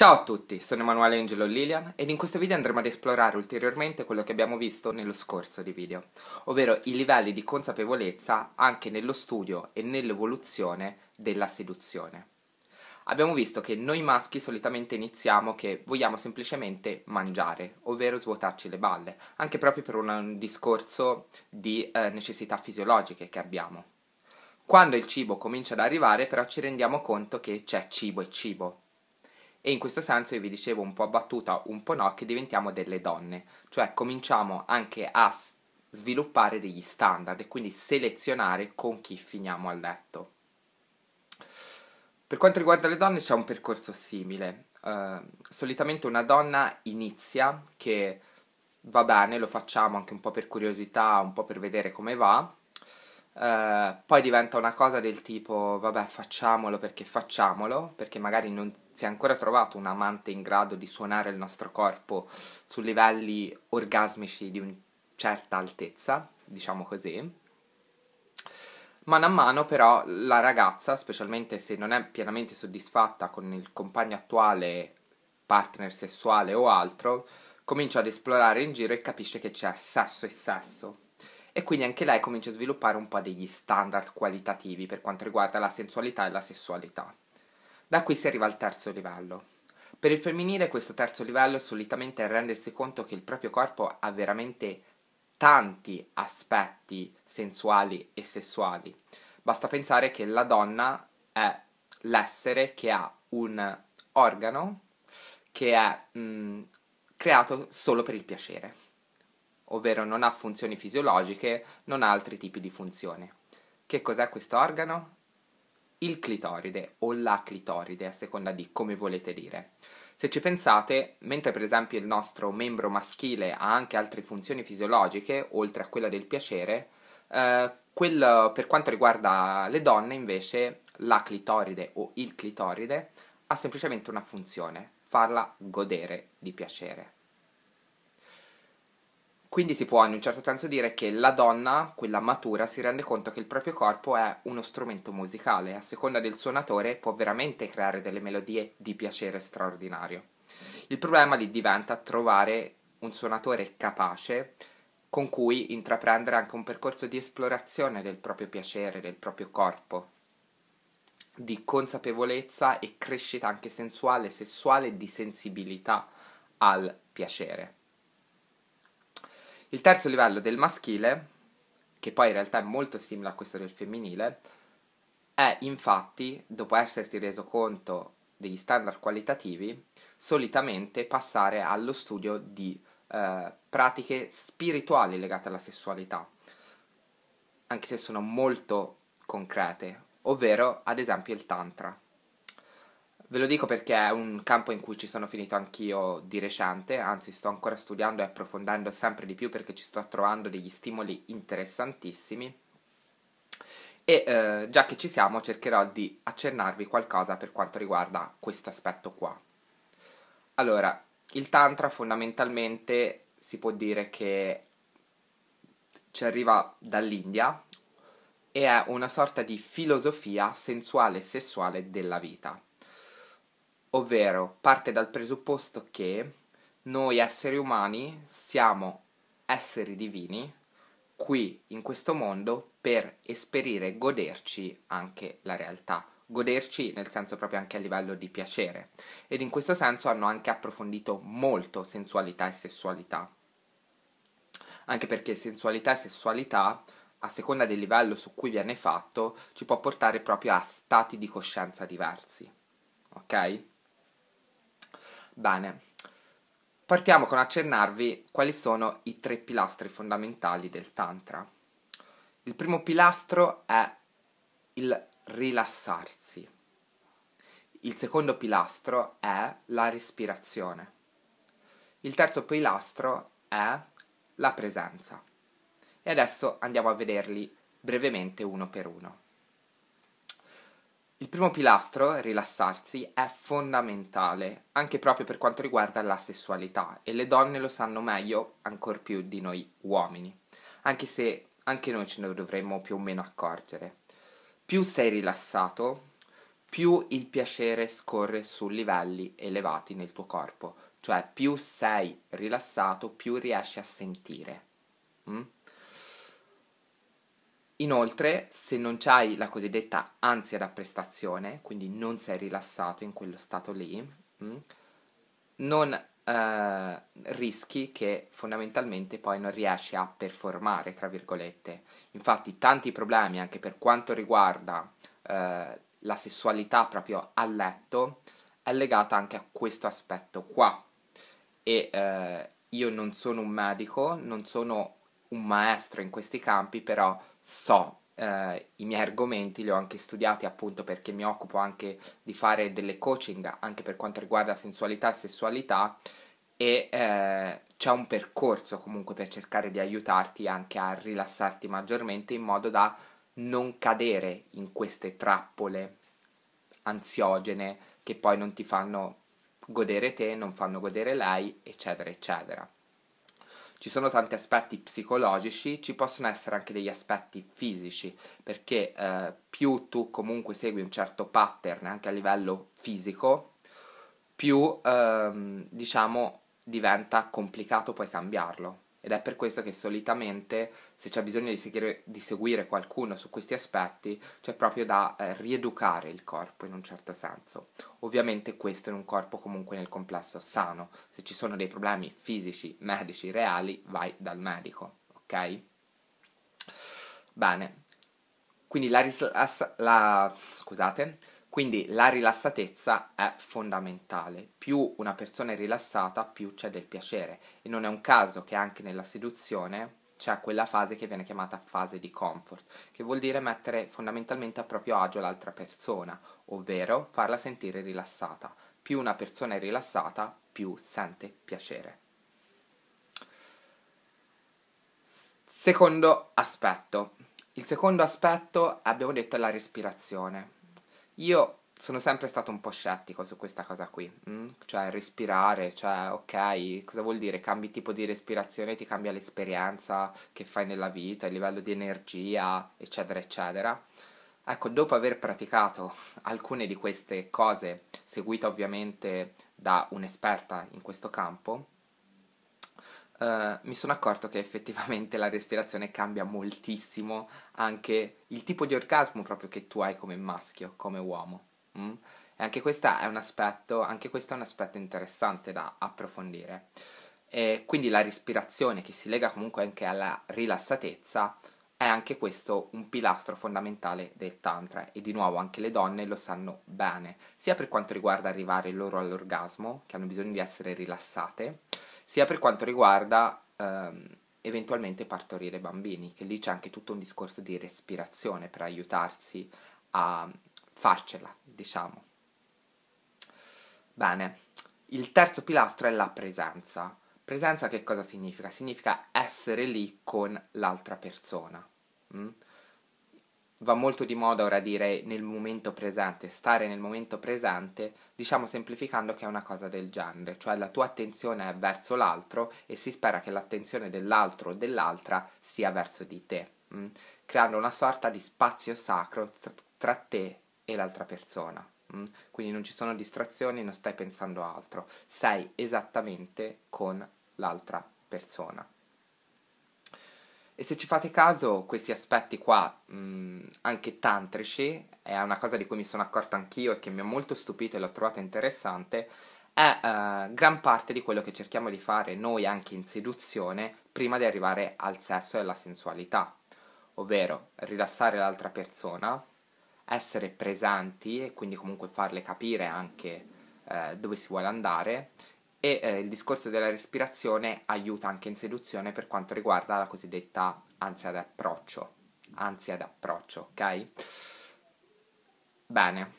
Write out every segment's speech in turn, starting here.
Ciao a tutti, sono Emanuele Angelo Lilian ed in questo video andremo ad esplorare ulteriormente quello che abbiamo visto nello scorso di video, ovvero i livelli di consapevolezza anche nello studio e nell'evoluzione della seduzione. Abbiamo visto che noi maschi solitamente iniziamo che vogliamo semplicemente mangiare, ovvero svuotarci le balle, anche proprio per un discorso di eh, necessità fisiologiche che abbiamo. Quando il cibo comincia ad arrivare però ci rendiamo conto che c'è cibo e cibo, e in questo senso io vi dicevo un po' battuta, un po' no, che diventiamo delle donne, cioè cominciamo anche a sviluppare degli standard e quindi selezionare con chi finiamo a letto. Per quanto riguarda le donne c'è un percorso simile, uh, solitamente una donna inizia che va bene, lo facciamo anche un po' per curiosità, un po' per vedere come va, uh, poi diventa una cosa del tipo vabbè facciamolo perché facciamolo, perché magari non si è ancora trovato un amante in grado di suonare il nostro corpo su livelli orgasmici di una certa altezza, diciamo così. Man mano però la ragazza, specialmente se non è pienamente soddisfatta con il compagno attuale, partner sessuale o altro, comincia ad esplorare in giro e capisce che c'è sesso e sesso. E quindi anche lei comincia a sviluppare un po' degli standard qualitativi per quanto riguarda la sensualità e la sessualità. Da qui si arriva al terzo livello. Per il femminile questo terzo livello solitamente è rendersi conto che il proprio corpo ha veramente tanti aspetti sensuali e sessuali. Basta pensare che la donna è l'essere che ha un organo che è mh, mm, creato solo per il piacere, ovvero non ha funzioni fisiologiche, non ha altri tipi di funzioni. Che cos'è questo organo? il clitoride o la clitoride, a seconda di come volete dire. Se ci pensate, mentre per esempio il nostro membro maschile ha anche altre funzioni fisiologiche, oltre a quella del piacere, eh, quel, per quanto riguarda le donne invece la clitoride o il clitoride ha semplicemente una funzione, farla godere di piacere. Quindi si può in un certo senso dire che la donna, quella matura, si rende conto che il proprio corpo è uno strumento musicale, a seconda del suonatore può veramente creare delle melodie di piacere straordinario. Il problema lì diventa trovare un suonatore capace con cui intraprendere anche un percorso di esplorazione del proprio piacere, del proprio corpo, di consapevolezza e crescita anche sensuale, sessuale e di sensibilità al piacere. Il terzo livello del maschile, che poi in realtà è molto simile a questo del femminile, è infatti, dopo esserti reso conto degli standard qualitativi, solitamente passare allo studio di eh, pratiche spirituali legate alla sessualità, anche se sono molto concrete, ovvero ad esempio il tantra. Ve lo dico perché è un campo in cui ci sono finito anch'io di recente, anzi sto ancora studiando e approfondendo sempre di più perché ci sto trovando degli stimoli interessantissimi. E eh, già che ci siamo cercherò di accennarvi qualcosa per quanto riguarda questo aspetto qua. Allora, il tantra fondamentalmente si può dire che ci arriva dall'India e è una sorta di filosofia sensuale e sessuale della vita ovvero parte dal presupposto che noi esseri umani siamo esseri divini qui in questo mondo per esperire e goderci anche la realtà, goderci nel senso proprio anche a livello di piacere ed in questo senso hanno anche approfondito molto sensualità e sessualità, anche perché sensualità e sessualità a seconda del livello su cui viene fatto ci può portare proprio a stati di coscienza diversi, ok? Bene, partiamo con accennarvi quali sono i tre pilastri fondamentali del Tantra. Il primo pilastro è il rilassarsi. Il secondo pilastro è la respirazione. Il terzo pilastro è la presenza. E adesso andiamo a vederli brevemente uno per uno. Il primo pilastro, rilassarsi, è fondamentale, anche proprio per quanto riguarda la sessualità, e le donne lo sanno meglio, ancor più di noi uomini, anche se anche noi ce ne dovremmo più o meno accorgere. Più sei rilassato, più il piacere scorre su livelli elevati nel tuo corpo, cioè più sei rilassato, più riesci a sentire. Mm? Inoltre, se non hai la cosiddetta ansia da prestazione, quindi non sei rilassato in quello stato lì, mh, mm, non eh, rischi che fondamentalmente poi non riesci a performare, tra virgolette. Infatti, tanti problemi anche per quanto riguarda eh, la sessualità proprio a letto è legata anche a questo aspetto qua. E eh, io non sono un medico, non sono un maestro in questi campi, però so eh, i miei argomenti, li ho anche studiati appunto perché mi occupo anche di fare delle coaching anche per quanto riguarda sensualità e sessualità e eh, c'è un percorso comunque per cercare di aiutarti anche a rilassarti maggiormente in modo da non cadere in queste trappole ansiogene che poi non ti fanno godere te, non fanno godere lei, eccetera, eccetera. Ci sono tanti aspetti psicologici, ci possono essere anche degli aspetti fisici, perché eh, più tu comunque segui un certo pattern anche a livello fisico, più ehm, diciamo diventa complicato poi cambiarlo. Ed è per questo che solitamente se c'è bisogno di seguire, di seguire qualcuno su questi aspetti, c'è proprio da eh, rieducare il corpo in un certo senso. Ovviamente questo in un corpo comunque nel complesso sano. Se ci sono dei problemi fisici, medici, reali, vai dal medico, ok? Bene. Quindi la, ris- la, la, scusate, quindi la rilassatezza è fondamentale. Più una persona è rilassata, più c'è del piacere. E non è un caso che anche nella seduzione c'è quella fase che viene chiamata fase di comfort, che vuol dire mettere fondamentalmente a proprio agio l'altra persona, ovvero farla sentire rilassata. Più una persona è rilassata, più sente piacere. Secondo aspetto. Il secondo aspetto, abbiamo detto, è la respirazione io sono sempre stato un po' scettico su questa cosa qui, mm? cioè respirare, cioè ok, cosa vuol dire? Cambi tipo di respirazione, ti cambia l'esperienza che fai nella vita, il livello di energia, eccetera, eccetera. Ecco, dopo aver praticato alcune di queste cose, seguita ovviamente da un'esperta in questo campo, eh, mi sono accorto che effettivamente la respirazione cambia moltissimo anche il tipo di orgasmo proprio che tu hai come maschio, come uomo. Mm? E anche, aspetto, anche questo è un aspetto interessante da approfondire. E quindi la respirazione che si lega comunque anche alla rilassatezza è anche questo un pilastro fondamentale del tantra e di nuovo anche le donne lo sanno bene, sia per quanto riguarda arrivare loro all'orgasmo, che hanno bisogno di essere rilassate, sia per quanto riguarda ehm, eventualmente partorire bambini, che lì c'è anche tutto un discorso di respirazione per aiutarsi a farcela, diciamo. Bene, il terzo pilastro è la presenza. Presenza che cosa significa? Significa essere lì con l'altra persona. Mm? va molto di moda ora dire nel momento presente, stare nel momento presente, diciamo semplificando che è una cosa del genere, cioè la tua attenzione è verso l'altro e si spera che l'attenzione dell'altro o dell'altra sia verso di te, mh? Mm? creando una sorta di spazio sacro tra, tra te e l'altra persona. Mh? Mm? Quindi non ci sono distrazioni, non stai pensando altro, sei esattamente con l'altra persona. E se ci fate caso, questi aspetti qua, mh, mm, anche tantrici, è una cosa di cui mi sono accorta anch'io e che mi ha molto stupito e l'ho trovata interessante, è uh, gran parte di quello che cerchiamo di fare noi anche in seduzione prima di arrivare al sesso e alla sensualità, ovvero rilassare l'altra persona, essere presenti e quindi comunque farle capire anche uh, dove si vuole andare e eh, il discorso della respirazione aiuta anche in seduzione per quanto riguarda la cosiddetta ansia d'approccio. Ansia d'approccio, ok? Bene.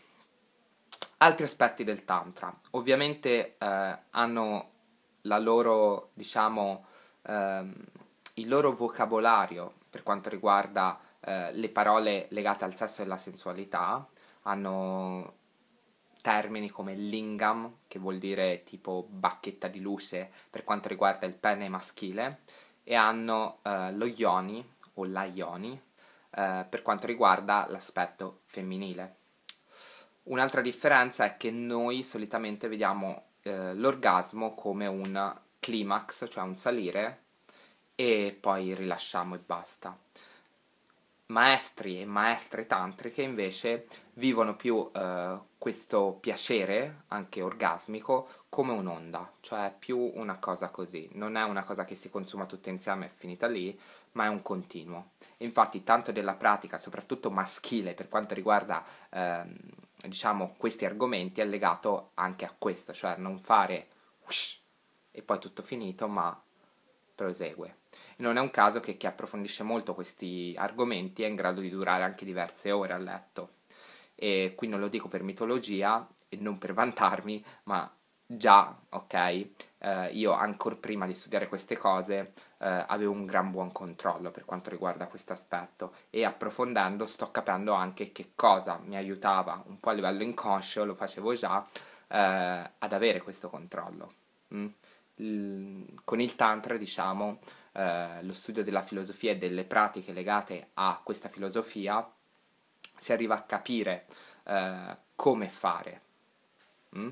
Altri aspetti del Tantra. Ovviamente eh, hanno la loro, diciamo, ehm, il loro vocabolario per quanto riguarda eh, le parole legate al sesso e alla sensualità, hanno termini come lingam, che vuol dire tipo bacchetta di luce per quanto riguarda il pene maschile, e hanno eh, lo yoni o la yoni eh, per quanto riguarda l'aspetto femminile. Un'altra differenza è che noi solitamente vediamo eh, l'orgasmo come un climax, cioè un salire, e poi rilasciamo e basta maestri e maestre tantriche invece vivono più eh, questo piacere, anche orgasmico, come un'onda, cioè più una cosa così, non è una cosa che si consuma tutta insieme e è finita lì, ma è un continuo. Infatti tanto della pratica, soprattutto maschile per quanto riguarda eh, diciamo, questi argomenti, è legato anche a questo, cioè non fare e poi tutto finito, ma prosegue. Non è un caso che chi approfondisce molto questi argomenti è in grado di durare anche diverse ore a letto. E qui non lo dico per mitologia e non per vantarmi, ma già, ok, eh, io ancora prima di studiare queste cose eh, avevo un gran buon controllo per quanto riguarda questo aspetto e approfondendo sto capendo anche che cosa mi aiutava un po' a livello inconscio, lo facevo già, eh, ad avere questo controllo. Mm? con il Tantra, diciamo, eh, lo studio della filosofia e delle pratiche legate a questa filosofia, si arriva a capire eh, come fare. Mm?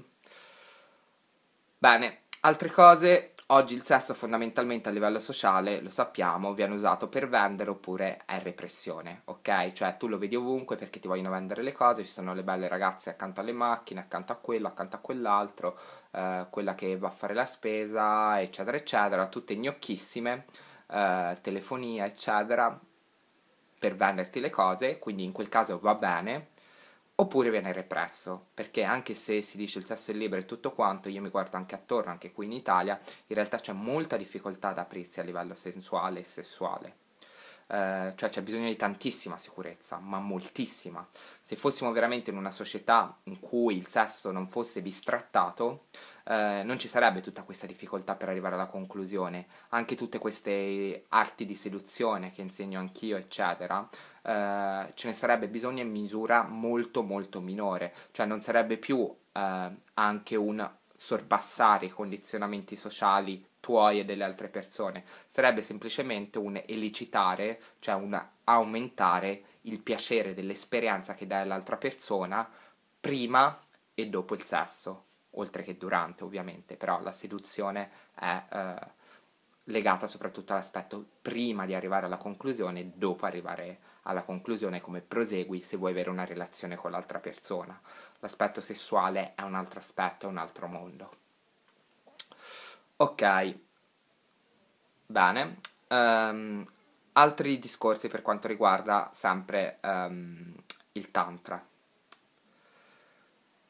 Bene, altre cose Oggi il sesso fondamentalmente a livello sociale, lo sappiamo, viene usato per vendere oppure è repressione, ok? Cioè tu lo vedi ovunque perché ti vogliono vendere le cose, ci sono le belle ragazze accanto alle macchine, accanto a quello, accanto a quell'altro, eh, quella che va a fare la spesa, eccetera, eccetera, tutte gnocchissime, eh, telefonia, eccetera, per venderti le cose, quindi in quel caso va bene, oppure viene represso, perché anche se si dice il sesso è libero e tutto quanto, io mi guardo anche attorno, anche qui in Italia, in realtà c'è molta difficoltà ad aprirsi a livello sensuale e sessuale. Eh, cioè c'è bisogno di tantissima sicurezza, ma moltissima. Se fossimo veramente in una società in cui il sesso non fosse bistrattato, eh, non ci sarebbe tutta questa difficoltà per arrivare alla conclusione. Anche tutte queste arti di seduzione che insegno anch'io, eccetera, eh, ce ne sarebbe bisogno in misura molto molto minore, cioè non sarebbe più eh, anche un sorpassare i condizionamenti sociali tuoi e delle altre persone, sarebbe semplicemente un elicitare, cioè un aumentare il piacere dell'esperienza che dai all'altra persona prima e dopo il sesso, oltre che durante ovviamente, però la seduzione è eh, legata soprattutto all'aspetto prima di arrivare alla conclusione e dopo arrivare alla conclusione come prosegui se vuoi avere una relazione con l'altra persona. L'aspetto sessuale è un altro aspetto, è un altro mondo. Ok, bene. Um, altri discorsi per quanto riguarda sempre um, il tantra.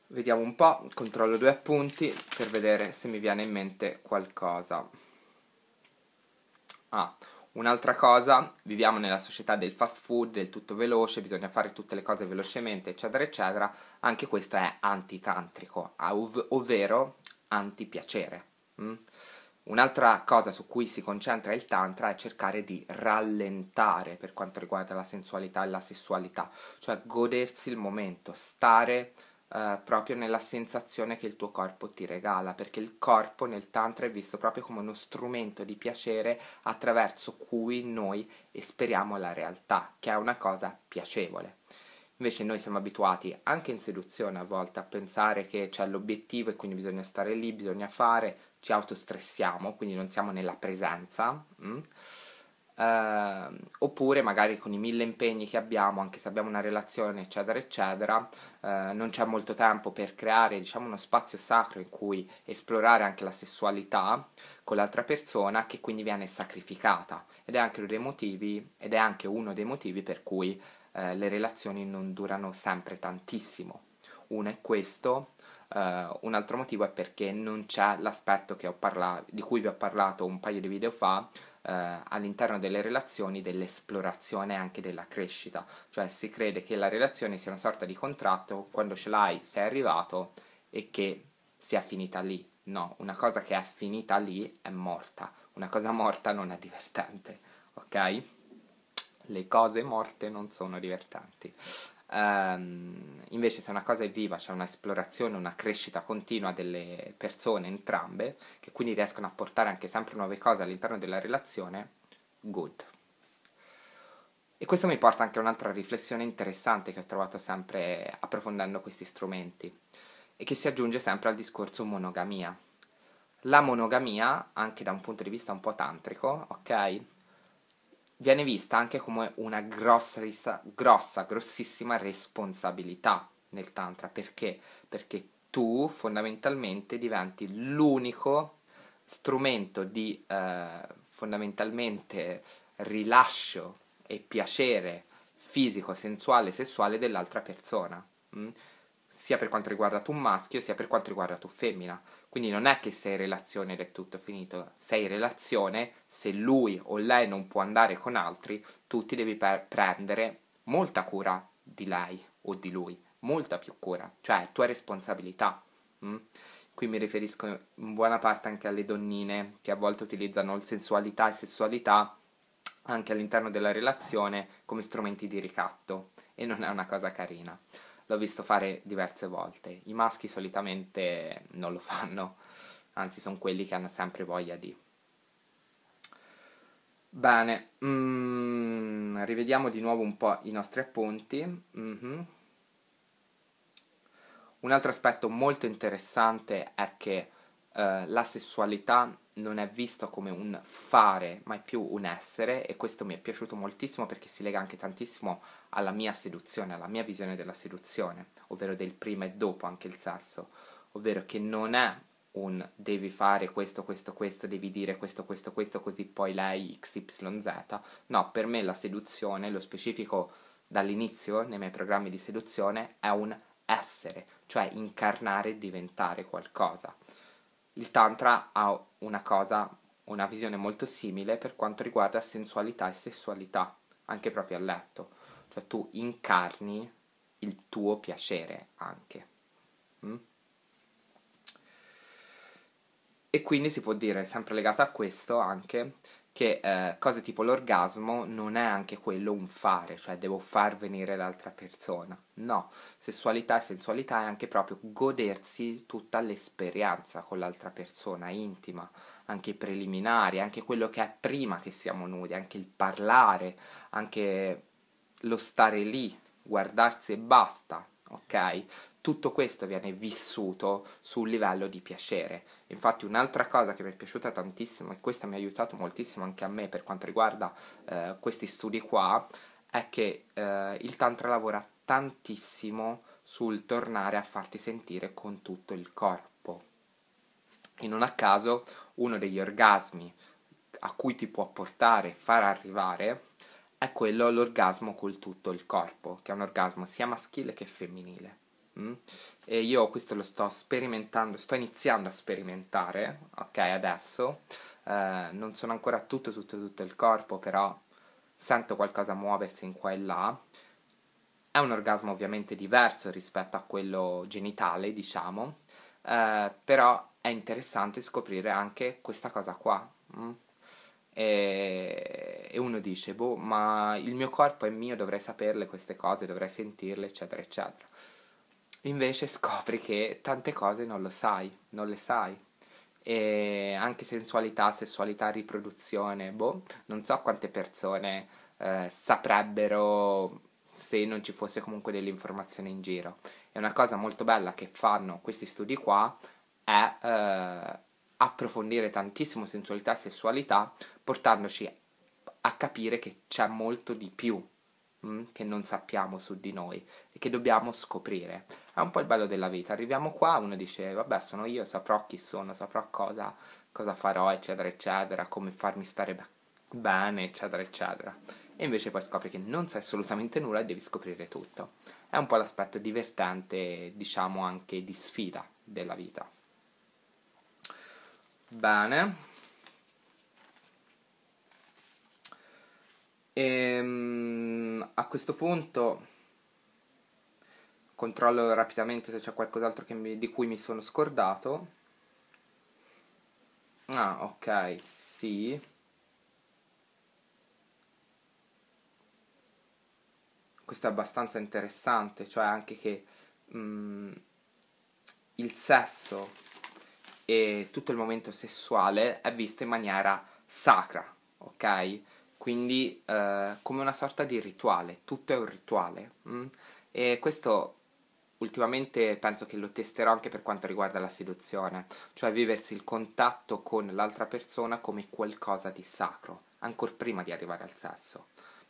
Vediamo un po', controllo due appunti per vedere se mi viene in mente qualcosa. Ah, un'altra cosa, viviamo nella società del fast food, del tutto veloce, bisogna fare tutte le cose velocemente, eccetera, eccetera. Anche questo è antitantrico, ov- ovvero antipiacere Mm? Un'altra cosa su cui si concentra il tantra è cercare di rallentare per quanto riguarda la sensualità e la sessualità, cioè godersi il momento, stare eh, proprio nella sensazione che il tuo corpo ti regala, perché il corpo nel tantra è visto proprio come uno strumento di piacere attraverso cui noi esperiamo la realtà, che è una cosa piacevole. Invece noi siamo abituati anche in seduzione a volte a pensare che c'è l'obiettivo e quindi bisogna stare lì, bisogna fare, ci autostressiamo, quindi non siamo nella presenza. Mh? Mm? Eh, uh, oppure magari con i mille impegni che abbiamo, anche se abbiamo una relazione, eccetera, eccetera, uh, non c'è molto tempo per creare, diciamo, uno spazio sacro in cui esplorare anche la sessualità con l'altra persona che quindi viene sacrificata. Ed è anche uno dei motivi, ed è anche uno dei motivi per cui uh, le relazioni non durano sempre tantissimo. Uno è questo, Uh, un altro motivo è perché non c'è l'aspetto parlato, di cui vi ho parlato un paio di video fa, Uh, all'interno delle relazioni dell'esplorazione e anche della crescita, cioè si crede che la relazione sia una sorta di contratto, quando ce l'hai sei arrivato e che sia finita lì. No, una cosa che è finita lì è morta, una cosa morta non è divertente, ok? Le cose morte non sono divertenti. Um, invece se una cosa è viva c'è un'esplorazione, una crescita continua delle persone entrambe, che quindi riescono a portare anche sempre nuove cose all'interno della relazione, good. E questo mi porta anche a un'altra riflessione interessante che ho trovato sempre approfondendo questi strumenti e che si aggiunge sempre al discorso monogamia. La monogamia, anche da un punto di vista un po' tantrico, ok? viene vista anche come una grossa, grossa, grossissima responsabilità nel Tantra. Perché? Perché tu fondamentalmente diventi l'unico strumento di eh, fondamentalmente rilascio e piacere fisico, sensuale, sessuale dell'altra persona, mh? Mm? sia per quanto riguarda tu maschio, sia per quanto riguarda tu femmina. Quindi non è che sei in relazione ed è tutto finito, sei in relazione, se lui o lei non può andare con altri, tu ti devi per- prendere molta cura di lei o di lui, molta più cura, cioè è tua responsabilità. Mm? Qui mi riferisco in buona parte anche alle donnine che a volte utilizzano sensualità e sessualità anche all'interno della relazione come strumenti di ricatto e non è una cosa carina l'ho visto fare diverse volte. I maschi solitamente non lo fanno, anzi sono quelli che hanno sempre voglia di. Bene, mm, rivediamo di nuovo un po' i nostri appunti. Mm-hmm. Un altro aspetto molto interessante è che eh, la sessualità non è visto come un fare, ma è più un essere e questo mi è piaciuto moltissimo perché si lega anche tantissimo alla mia seduzione, alla mia visione della seduzione, ovvero del prima e dopo anche il sesso, ovvero che non è un devi fare questo, questo, questo, devi dire questo, questo, questo, così poi lei XYZ. No, per me la seduzione, lo specifico dall'inizio nei miei programmi di seduzione, è un essere, cioè incarnare diventare qualcosa. Il Tantra ha una cosa, una visione molto simile per quanto riguarda sensualità e sessualità, anche proprio a letto. Cioè tu incarni il tuo piacere anche. Mm? E quindi si può dire, sempre legato a questo anche, che eh, cose tipo l'orgasmo non è anche quello un fare, cioè devo far venire l'altra persona. No, sessualità e sensualità è anche proprio godersi tutta l'esperienza con l'altra persona, intima, anche i preliminari, anche quello che è prima che siamo nudi, anche il parlare, anche lo stare lì, guardarsi e basta, ok? tutto questo viene vissuto sul livello di piacere. Infatti un'altra cosa che mi è piaciuta tantissimo e questa mi ha aiutato moltissimo anche a me per quanto riguarda eh, questi studi qua è che eh, il tantra lavora tantissimo sul tornare a farti sentire con tutto il corpo. E non a caso uno degli orgasmi a cui ti può portare, far arrivare, è quello l'orgasmo col tutto il corpo, che è un orgasmo sia maschile che femminile. Mm? E io questo lo sto sperimentando, sto iniziando a sperimentare, ok, adesso. Eh, non sono ancora tutto, tutto, tutto il corpo, però sento qualcosa muoversi in qua e là. È un orgasmo ovviamente diverso rispetto a quello genitale, diciamo, eh, però è interessante scoprire anche questa cosa qua. Mm? E, e, uno dice, boh, ma il mio corpo è mio, dovrei saperle queste cose, dovrei sentirle, eccetera, eccetera invece scopri che tante cose non lo sai, non le sai. E anche sensualità, sessualità, riproduzione, boh, non so quante persone eh, saprebbero se non ci fosse comunque dell'informazione in giro. E una cosa molto bella che fanno questi studi qua è eh, approfondire tantissimo sensualità e sessualità, portandoci a capire che c'è molto di più Mm, che non sappiamo su di noi e che dobbiamo scoprire. È un po' il bello della vita. Arriviamo qua, uno dice, vabbè, sono io, saprò chi sono, saprò cosa, cosa farò, eccetera, eccetera, come farmi stare be- bene, eccetera, eccetera. E invece poi scopri che non sai assolutamente nulla e devi scoprire tutto. È un po' l'aspetto divertente, diciamo anche di sfida della vita. Bene. E, ehm, a questo punto controllo rapidamente se c'è qualcos'altro mi, di cui mi sono scordato. Ah, ok, sì. Questo è abbastanza interessante, cioè anche che mh, mm, il sesso e tutto il momento sessuale è visto in maniera sacra, ok? quindi eh, come una sorta di rituale, tutto è un rituale. Mh? Mm? E questo ultimamente penso che lo testerò anche per quanto riguarda la seduzione, cioè viversi il contatto con l'altra persona come qualcosa di sacro, ancora prima di arrivare al sesso.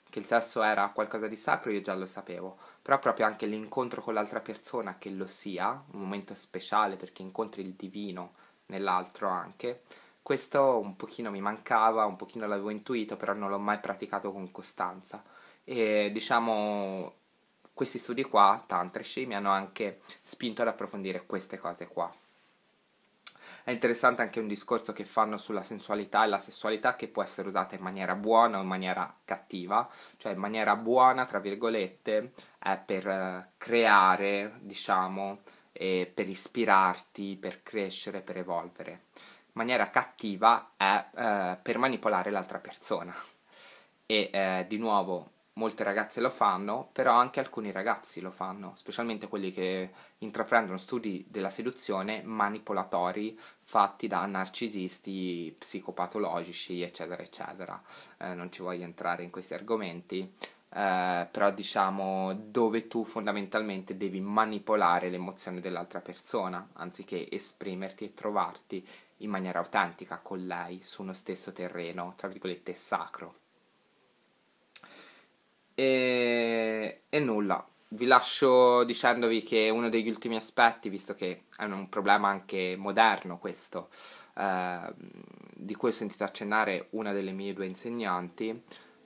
Che il sesso era qualcosa di sacro io già lo sapevo, però proprio anche l'incontro con l'altra persona che lo sia, un momento speciale perché incontri il divino nell'altro anche, questo un pochino mi mancava, un pochino l'avevo intuito, però non l'ho mai praticato con costanza. E diciamo, questi studi qua, tantrici, mi hanno anche spinto ad approfondire queste cose qua. È interessante anche un discorso che fanno sulla sensualità e la sessualità che può essere usata in maniera buona o in maniera cattiva, cioè in maniera buona, tra virgolette, è per eh, creare, diciamo, per ispirarti, per crescere, per evolvere maniera cattiva è eh, per manipolare l'altra persona. E eh, di nuovo molte ragazze lo fanno, però anche alcuni ragazzi lo fanno, specialmente quelli che intraprendono studi della seduzione manipolatori fatti da narcisisti psicopatologici, eccetera, eccetera. Eh, non ci voglio entrare in questi argomenti. Eh, però diciamo dove tu fondamentalmente devi manipolare l'emozione dell'altra persona anziché esprimerti e trovarti in maniera autentica con lei su uno stesso terreno, tra virgolette, sacro. E, e nulla, vi lascio dicendovi che uno degli ultimi aspetti, visto che è un problema anche moderno questo, eh, di cui ho sentito accennare una delle mie due insegnanti,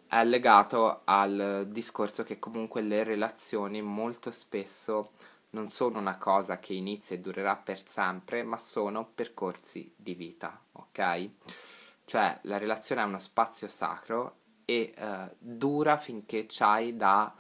è legato al discorso che comunque le relazioni molto spesso non sono una cosa che inizia e durerà per sempre, ma sono percorsi di vita, ok? Cioè la relazione è uno spazio sacro e eh, dura finché c'hai da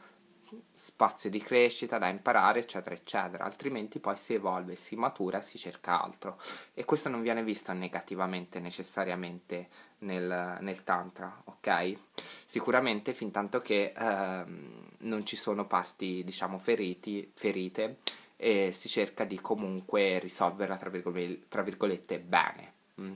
spazio di crescita da imparare, eccetera, eccetera, altrimenti poi si evolve, si matura, si cerca altro e questo non viene visto negativamente necessariamente nel, nel tantra, ok? Sicuramente fin tanto che ehm, non ci sono parti, diciamo, feriti, ferite e si cerca di comunque risolverla, tra, virgol- tra virgolette, bene. Mm?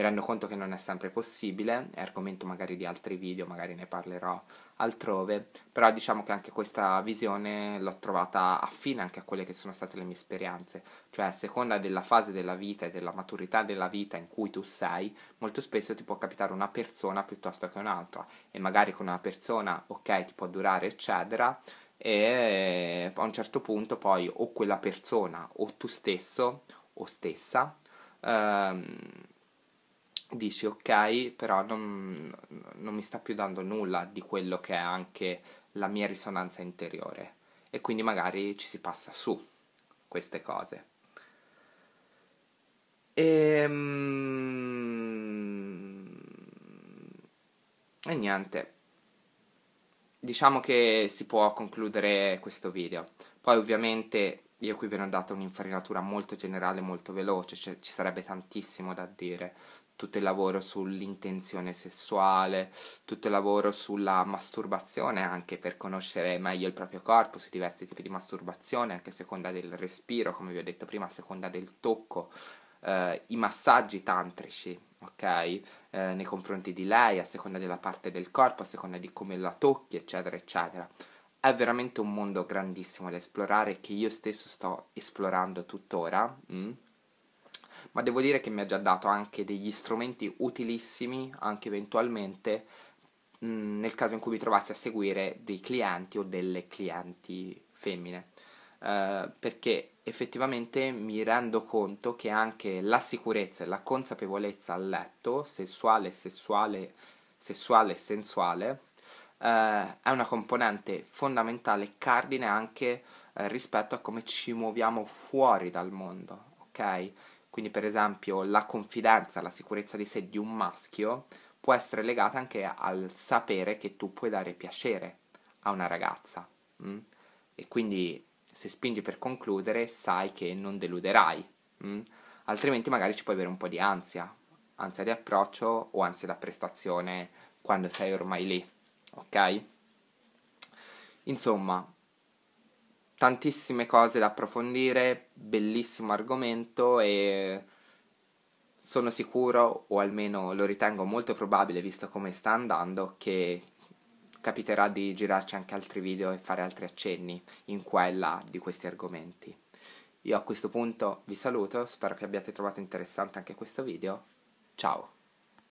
Mi rendo conto che non è sempre possibile, è argomento magari di altri video, magari ne parlerò altrove, però diciamo che anche questa visione l'ho trovata affine anche a quelle che sono state le mie esperienze, cioè a seconda della fase della vita e della maturità della vita in cui tu sei, molto spesso ti può capitare una persona piuttosto che un'altra e magari con una persona ok ti può durare eccetera e a un certo punto poi o quella persona o tu stesso o stessa ehm, dici ok, però non, non mi sta più dando nulla di quello che è anche la mia risonanza interiore e quindi magari ci si passa su queste cose. E, ehm, e niente, diciamo che si può concludere questo video. Poi ovviamente io qui vi ho dato un'infarinatura molto generale, molto veloce, cioè ci sarebbe tantissimo da dire tutto il lavoro sull'intenzione sessuale, tutto il lavoro sulla masturbazione anche per conoscere meglio il proprio corpo, su diversi tipi di masturbazione, anche a seconda del respiro, come vi ho detto prima, a seconda del tocco, eh, i massaggi tantrici, ok? Eh, nei confronti di lei, a seconda della parte del corpo, a seconda di come la tocchi, eccetera, eccetera. È veramente un mondo grandissimo da esplorare che io stesso sto esplorando tuttora. Mm? ma devo dire che mi ha già dato anche degli strumenti utilissimi, anche eventualmente mh, mm, nel caso in cui mi trovassi a seguire dei clienti o delle clienti femmine, eh, perché effettivamente mi rendo conto che anche la sicurezza e la consapevolezza al letto, sessuale, sessuale, sessuale e sensuale, eh, è una componente fondamentale, cardine anche eh, rispetto a come ci muoviamo fuori dal mondo, ok? Quindi per esempio la confidenza, la sicurezza di sé di un maschio può essere legata anche al sapere che tu puoi dare piacere a una ragazza. Mm? E quindi se spingi per concludere sai che non deluderai, mm? altrimenti magari ci puoi avere un po' di ansia, ansia di approccio o ansia da prestazione quando sei ormai lì, ok? Insomma, tantissime cose da approfondire, bellissimo argomento e sono sicuro, o almeno lo ritengo molto probabile visto come sta andando, che capiterà di girarci anche altri video e fare altri accenni in qua e là di questi argomenti. Io a questo punto vi saluto, spero che abbiate trovato interessante anche questo video. Ciao!